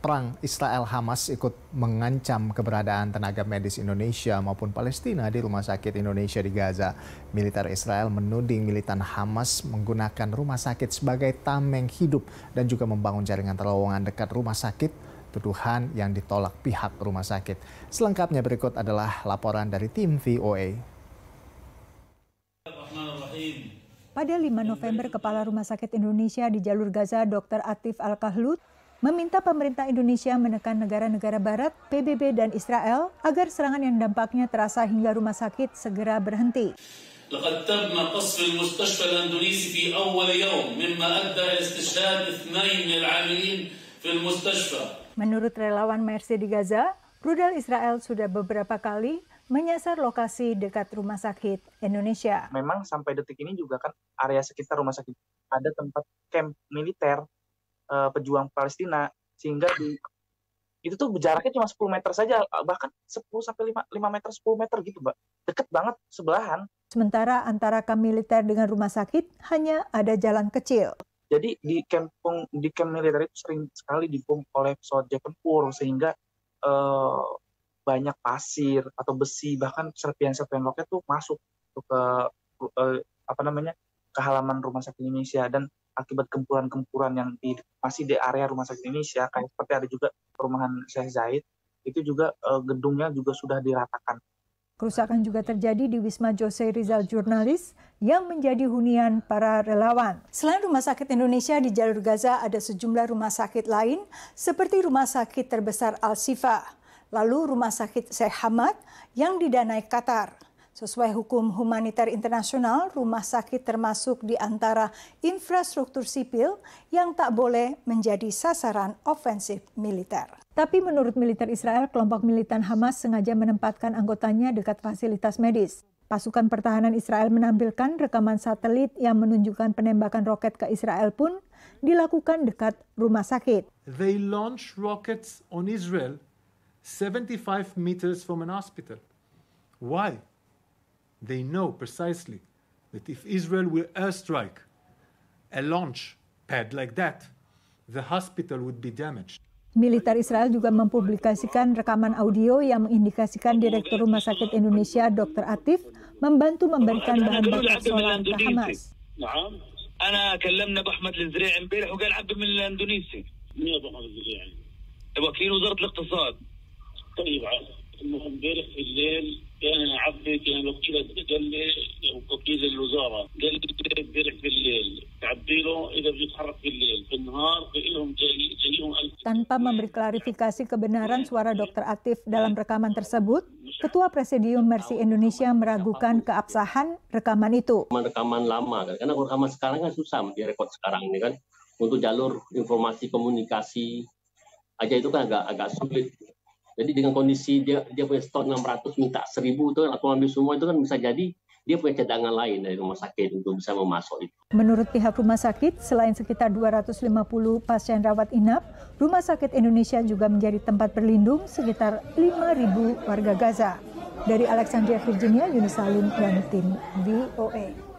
perang Israel Hamas ikut mengancam keberadaan tenaga medis Indonesia maupun Palestina di Rumah Sakit Indonesia di Gaza. Militer Israel menuding militan Hamas menggunakan rumah sakit sebagai tameng hidup dan juga membangun jaringan terowongan dekat rumah sakit, tuduhan yang ditolak pihak rumah sakit. Selengkapnya berikut adalah laporan dari tim VOA. Pada 5 November, Kepala Rumah Sakit Indonesia di Jalur Gaza, Dr. Atif Al-Kahlut, meminta pemerintah Indonesia menekan negara-negara barat, PBB, dan Israel agar serangan yang dampaknya terasa hingga rumah sakit segera berhenti. Menurut relawan Mercy di Gaza, rudal Israel sudah beberapa kali menyasar lokasi dekat rumah sakit Indonesia. Memang sampai detik ini juga kan area sekitar rumah sakit ada tempat camp militer uh, pejuang Palestina sehingga di itu tuh jaraknya cuma 10 meter saja bahkan 10 sampai 5, 5 meter 10 meter gitu mbak deket banget sebelahan sementara antara kamp militer dengan rumah sakit hanya ada jalan kecil jadi di kampung di kamp militer itu sering sekali dibom oleh pesawat tempur sehingga uh, banyak pasir atau besi bahkan serpian-serpian roket tuh masuk ke uh, apa namanya ke halaman rumah sakit Indonesia dan akibat gempuran-gempuran yang di, masih di area rumah sakit Indonesia kayak seperti ada juga perumahan Syekh Zaid itu juga e, gedungnya juga sudah diratakan. Kerusakan juga terjadi di Wisma Jose Rizal Jurnalis yang menjadi hunian para relawan. Selain Rumah Sakit Indonesia di Jalur Gaza ada sejumlah rumah sakit lain seperti Rumah Sakit Terbesar Al-Sifa, lalu Rumah Sakit Syekh Hamad yang didanai Qatar. Sesuai hukum humaniter internasional, rumah sakit termasuk di antara infrastruktur sipil yang tak boleh menjadi sasaran ofensif militer. Tapi menurut militer Israel, kelompok militan Hamas sengaja menempatkan anggotanya dekat fasilitas medis. Pasukan pertahanan Israel menampilkan rekaman satelit yang menunjukkan penembakan roket ke Israel pun dilakukan dekat rumah sakit. They launch rockets on Israel 75 meters from an hospital. Why? They know precisely that if Israel will airstrike a launch pad like that, the hospital would be damaged. Militer Israel juga mempublikasikan rekaman audio yang mengindikasikan Direktur Rumah Sakit Indonesia Dr. Atif membantu memberikan bahan bakar solar ke Hamas. أنا كلمنا أبو الزريع امبارح وقال عبد من الأندونيسي. مين أبو أحمد الزريع؟ وكيل وزارة الاقتصاد. طيب المهم امبارح في الليل كان عبي كان وكيل قال لي وكيل الوزاره قال لي بيرك بالليل تعبي له اذا بيتحرك بالليل في النهار لهم جاي جايهم Tanpa memberi klarifikasi kebenaran suara dokter aktif dalam rekaman tersebut, Ketua Presidium Mersi Indonesia meragukan keabsahan rekaman itu. Rekaman lama kan. karena rekaman sekarang kan susah rekod sekarang ini kan untuk jalur informasi komunikasi aja itu kan agak agak sulit jadi dengan kondisi dia dia punya stok 600 minta 1000 itu aku ambil semua itu kan bisa jadi dia punya cadangan lain dari rumah sakit untuk bisa memasok itu. Menurut pihak rumah sakit, selain sekitar 250 pasien rawat inap, Rumah Sakit Indonesia juga menjadi tempat berlindung sekitar 5.000 warga Gaza. Dari Alexandria, Virginia, Yunus Salim dan tim VOA. E.